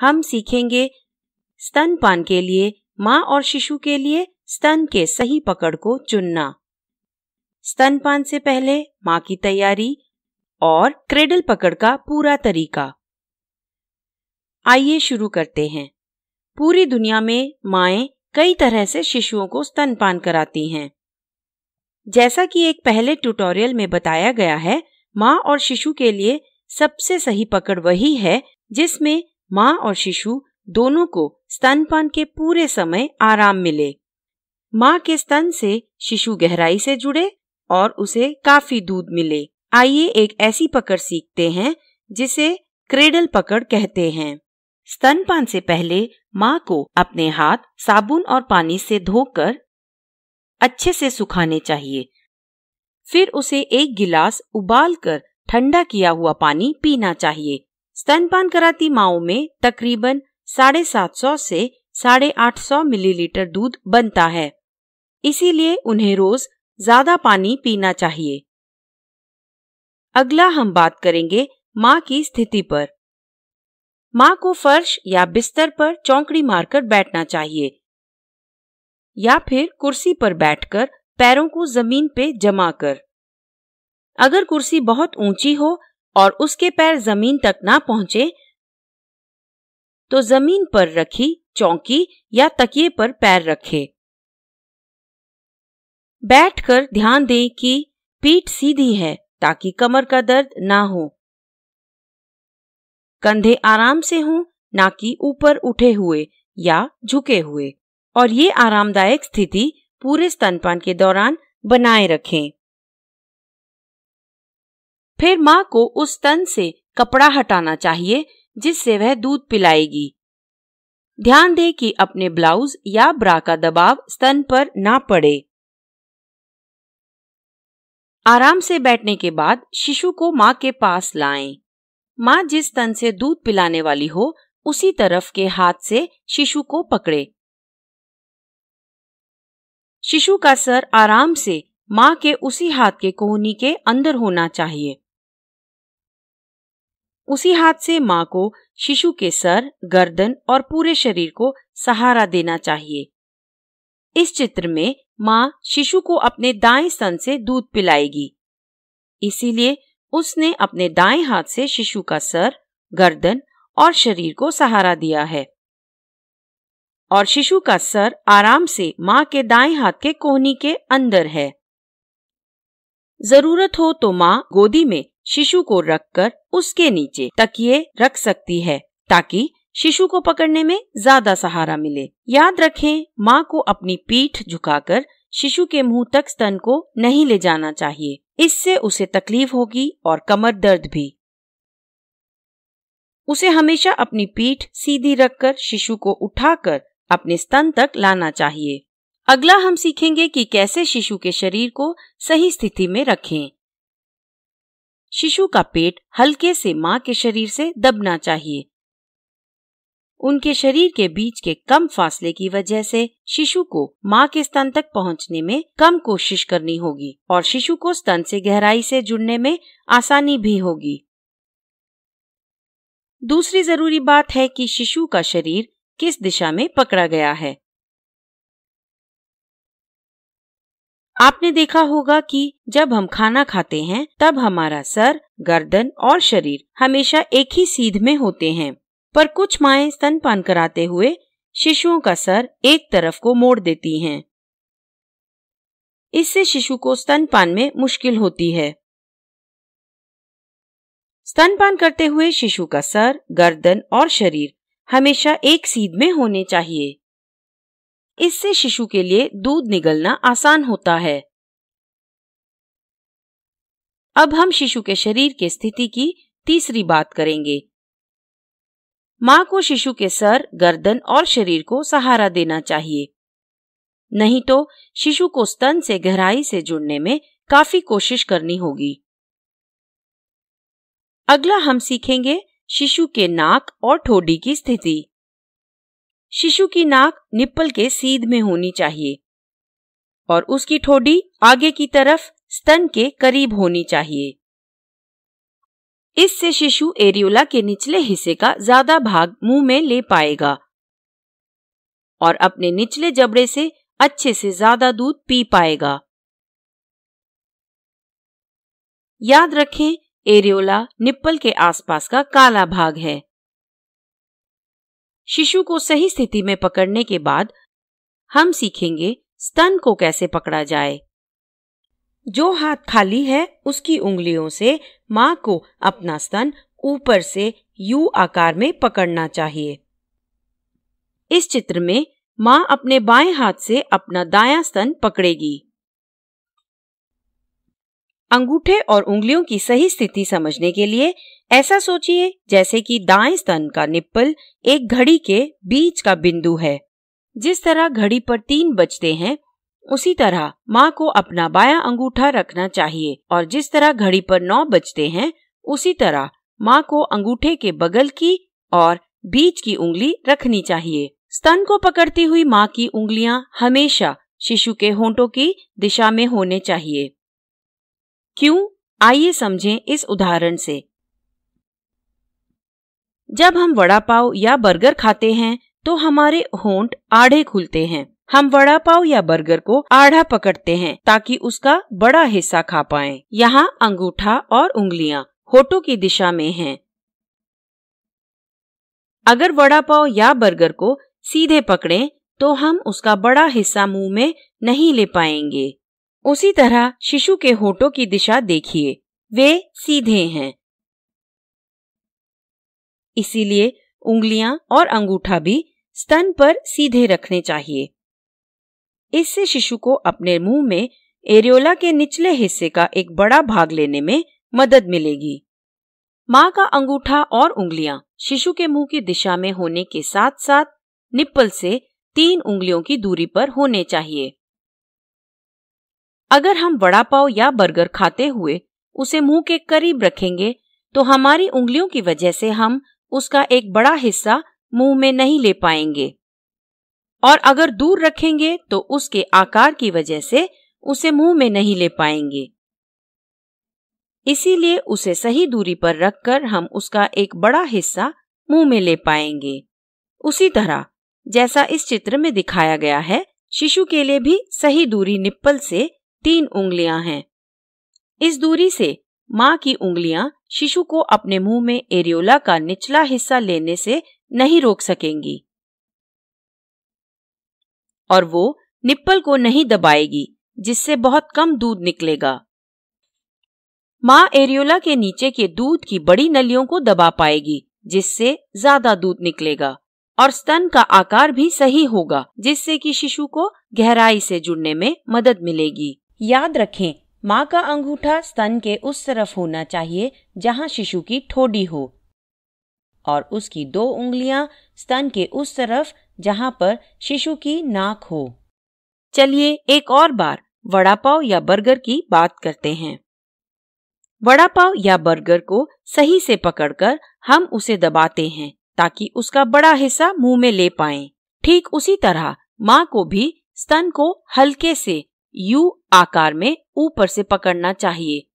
हम सीखेंगे स्तनपान के लिए माँ और शिशु के लिए स्तन के सही पकड़ को चुनना स्तनपान से पहले माँ की तैयारी और क्रेडल पकड़ का पूरा तरीका आइए शुरू करते हैं पूरी दुनिया में माए कई तरह से शिशुओं को स्तनपान कराती हैं जैसा कि एक पहले ट्यूटोरियल में बताया गया है माँ और शिशु के लिए सबसे सही पकड़ वही है जिसमें माँ और शिशु दोनों को स्तनपान के पूरे समय आराम मिले माँ के स्तन से शिशु गहराई से जुड़े और उसे काफी दूध मिले आइए एक ऐसी पकड़ सीखते हैं जिसे क्रेडल पकड़ कहते हैं स्तनपान से पहले माँ को अपने हाथ साबुन और पानी से धोकर अच्छे से सुखाने चाहिए फिर उसे एक गिलास उबाल कर ठंडा किया हुआ पानी पीना चाहिए स्तनपान कराती माओ में तकरीबन साढ़े सात सौ से साढ़े आठ सौ मिलीलीटर दूध बनता है इसीलिए उन्हें रोज ज्यादा पानी पीना चाहिए अगला हम बात करेंगे माँ की स्थिति पर माँ को फर्श या बिस्तर पर चौकड़ी मारकर बैठना चाहिए या फिर कुर्सी पर बैठकर पैरों को जमीन पे जमा कर अगर कुर्सी बहुत ऊंची हो और उसके पैर जमीन तक ना पहुंचे तो जमीन पर रखी चौकी या तकिए पर पैर रखे बैठकर ध्यान दें कि पीठ सीधी है ताकि कमर का दर्द ना हो कंधे आराम से हों ना कि ऊपर उठे हुए या झुके हुए और ये आरामदायक स्थिति पूरे स्तनपान के दौरान बनाए रखें फिर माँ को उस तन से कपड़ा हटाना चाहिए जिससे वह दूध पिलाएगी ध्यान दें कि अपने ब्लाउज या ब्रा का दबाव स्तन पर ना पड़े आराम से बैठने के बाद शिशु को माँ के पास लाएं। माँ जिस तन से दूध पिलाने वाली हो उसी तरफ के हाथ से शिशु को पकड़े शिशु का सर आराम से माँ के उसी हाथ के कोहनी के अंदर होना चाहिए उसी हाथ से माँ को शिशु के सर गर्दन और पूरे शरीर को सहारा देना चाहिए इस चित्र में माँ शिशु को अपने दाएं स्तन से दूध पिलाएगी इसीलिए उसने अपने दाएं हाथ से शिशु का सर गर्दन और शरीर को सहारा दिया है और शिशु का सर आराम से माँ के दाएं हाथ के कोहनी के अंदर है जरूरत हो तो माँ गोदी में शिशु को रखकर उसके नीचे तकिए रख सकती है ताकि शिशु को पकड़ने में ज्यादा सहारा मिले याद रखें माँ को अपनी पीठ झुकाकर शिशु के मुंह तक स्तन को नहीं ले जाना चाहिए इससे उसे तकलीफ होगी और कमर दर्द भी उसे हमेशा अपनी पीठ सीधी रखकर शिशु को उठाकर अपने स्तन तक लाना चाहिए अगला हम सीखेंगे कि कैसे शिशु के शरीर को सही स्थिति में रखें शिशु का पेट हल्के से मां के शरीर से दबना चाहिए उनके शरीर के बीच के कम फासले की वजह से शिशु को मां के स्तन तक पहुंचने में कम कोशिश करनी होगी और शिशु को स्तन से गहराई से जुड़ने में आसानी भी होगी दूसरी जरूरी बात है कि शिशु का शरीर किस दिशा में पकड़ा गया है आपने देखा होगा कि जब हम खाना खाते हैं तब हमारा सर गर्दन और शरीर हमेशा एक ही सीध में होते हैं पर कुछ माए स्तनपान कराते हुए शिशुओं का सर एक तरफ को मोड़ देती हैं। इससे शिशु को स्तनपान में मुश्किल होती है स्तनपान करते हुए शिशु का सर गर्दन और शरीर हमेशा एक सीध में होने चाहिए इससे शिशु के लिए दूध निगलना आसान होता है अब हम शिशु के शरीर की स्थिति की तीसरी बात करेंगे माँ को शिशु के सर गर्दन और शरीर को सहारा देना चाहिए नहीं तो शिशु को स्तन से गहराई से जुड़ने में काफी कोशिश करनी होगी अगला हम सीखेंगे शिशु के नाक और ठोडी की स्थिति शिशु की नाक निप्पल के सीध में होनी चाहिए और उसकी ठोडी आगे की तरफ स्तन के करीब होनी चाहिए इससे शिशु एरियोला के निचले हिस्से का ज्यादा भाग मुंह में ले पाएगा और अपने निचले जबड़े से अच्छे से ज्यादा दूध पी पाएगा याद रखें एरियोला निप्पल के आसपास का काला भाग है शिशु को सही स्थिति में पकड़ने के बाद हम सीखेंगे स्तन को कैसे पकड़ा जाए जो हाथ खाली है उसकी उंगलियों से माँ को अपना स्तन ऊपर से यू आकार में पकड़ना चाहिए इस चित्र में माँ अपने बाएं हाथ से अपना दायां स्तन पकड़ेगी अंगूठे और उंगलियों की सही स्थिति समझने के लिए ऐसा सोचिए जैसे कि दाएं स्तन का निप्पल एक घड़ी के बीच का बिंदु है जिस तरह घड़ी पर तीन बजते हैं उसी तरह माँ को अपना बायां अंगूठा रखना चाहिए और जिस तरह घड़ी पर नौ बजते हैं उसी तरह माँ को अंगूठे के बगल की और बीच की उंगली रखनी चाहिए स्तन को पकड़ती हुई माँ की उंगलियां हमेशा शिशु के होंठों की दिशा में होने चाहिए क्यों आइए समझें इस उदाहरण से जब हम वड़ा पाव या बर्गर खाते हैं तो हमारे होंठ आढ़े खुलते हैं हम वड़ा पाव या बर्गर को आधा पकड़ते हैं ताकि उसका बड़ा हिस्सा खा पाए यहाँ अंगूठा और उंगलियां होठों की दिशा में हैं। अगर वड़ा पाव या बर्गर को सीधे पकड़ें तो हम उसका बड़ा हिस्सा मुंह में नहीं ले पाएंगे उसी तरह शिशु के होठों की दिशा देखिए वे सीधे हैं इसीलिए उंगलियां और अंगूठा भी स्तन पर सीधे रखने चाहिए इससे शिशु को अपने मुंह में एरियोला के निचले हिस्से का एक बड़ा भाग लेने में मदद मिलेगी माँ का अंगूठा और उंगलियां शिशु के मुंह की दिशा में होने के साथ साथ निप्पल से तीन उंगलियों की दूरी पर होने चाहिए अगर हम वड़ा पाव या बर्गर खाते हुए उसे मुंह के करीब रखेंगे तो हमारी उंगलियों की वजह से हम उसका एक बड़ा हिस्सा मुंह में नहीं ले पाएंगे और अगर दूर रखेंगे तो उसके आकार की वजह से उसे मुंह में नहीं ले पाएंगे इसीलिए उसे सही दूरी पर रखकर हम उसका एक बड़ा हिस्सा मुंह में ले पाएंगे उसी तरह जैसा इस चित्र में दिखाया गया है शिशु के लिए भी सही दूरी निप्पल से तीन उंगलियां हैं इस दूरी से माँ की उंगलियां शिशु को अपने मुंह में एरियोला का निचला हिस्सा लेने से नहीं रोक सकेंगी और वो निप्पल को नहीं दबाएगी जिससे बहुत कम दूध निकलेगा माँ एरियोला के नीचे के दूध की बड़ी नलियों को दबा पाएगी जिससे ज्यादा दूध निकलेगा और स्तन का आकार भी सही होगा जिससे कि शिशु को गहराई से जुड़ने में मदद मिलेगी याद रखें माँ का अंगूठा स्तन के उस तरफ होना चाहिए जहाँ शिशु की ठोडी हो और उसकी दो उंगलियां स्तन के उस तरफ जहाँ पर शिशु की नाक हो चलिए एक और बार वड़ा पाव या बर्गर की बात करते हैं वड़ा पाव या बर्गर को सही से पकड़कर हम उसे दबाते हैं ताकि उसका बड़ा हिस्सा मुंह में ले पाए ठीक उसी तरह माँ को भी स्तन को हल्के से यू आकार में ऊपर से पकड़ना चाहिए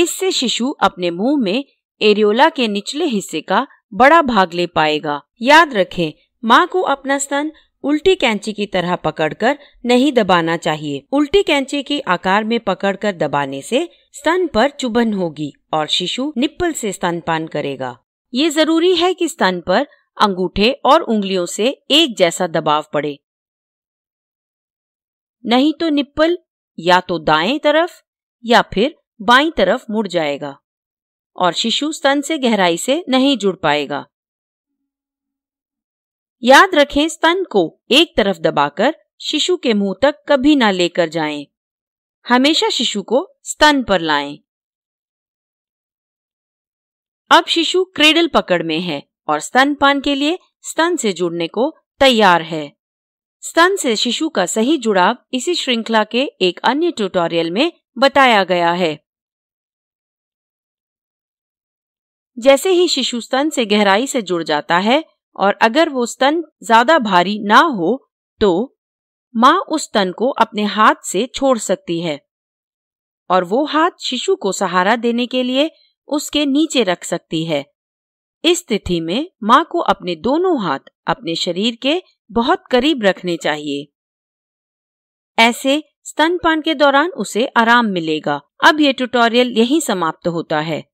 इससे शिशु अपने मुंह में एरियोला के निचले हिस्से का बड़ा भाग ले पाएगा याद रखें माँ को अपना स्तन उल्टी कैंची की तरह पकड़कर नहीं दबाना चाहिए उल्टी कैंची के आकार में पकड़कर दबाने से स्तन पर चुभन होगी और शिशु निप्पल से स्तनपान करेगा ये जरूरी है कि स्तन पर अंगूठे और उंगलियों से एक जैसा दबाव पड़े नहीं तो निप्पल या तो दाएं तरफ या फिर बाई तरफ मुड़ जाएगा और शिशु स्तन से गहराई से नहीं जुड़ पाएगा याद रखें स्तन को एक तरफ दबाकर शिशु के मुंह तक कभी ना लेकर जाएं। हमेशा शिशु को स्तन पर लाएं। अब शिशु क्रेडल पकड़ में है और स्तनपान के लिए स्तन से जुड़ने को तैयार है स्तन से शिशु का सही जुड़ाव इसी श्रृंखला के एक अन्य ट्यूटोरियल में बताया गया है जैसे ही शिशु स्तन से गहराई से जुड़ जाता है और अगर वो स्तन ज्यादा भारी ना हो तो माँ उस स्तन को अपने हाथ से छोड़ सकती है और वो हाथ शिशु को सहारा देने के लिए उसके नीचे रख सकती है इस स्थिति में माँ को अपने दोनों हाथ अपने शरीर के बहुत करीब रखने चाहिए ऐसे स्तनपान के दौरान उसे आराम मिलेगा अब ये ट्यूटोरियल यहीं समाप्त होता है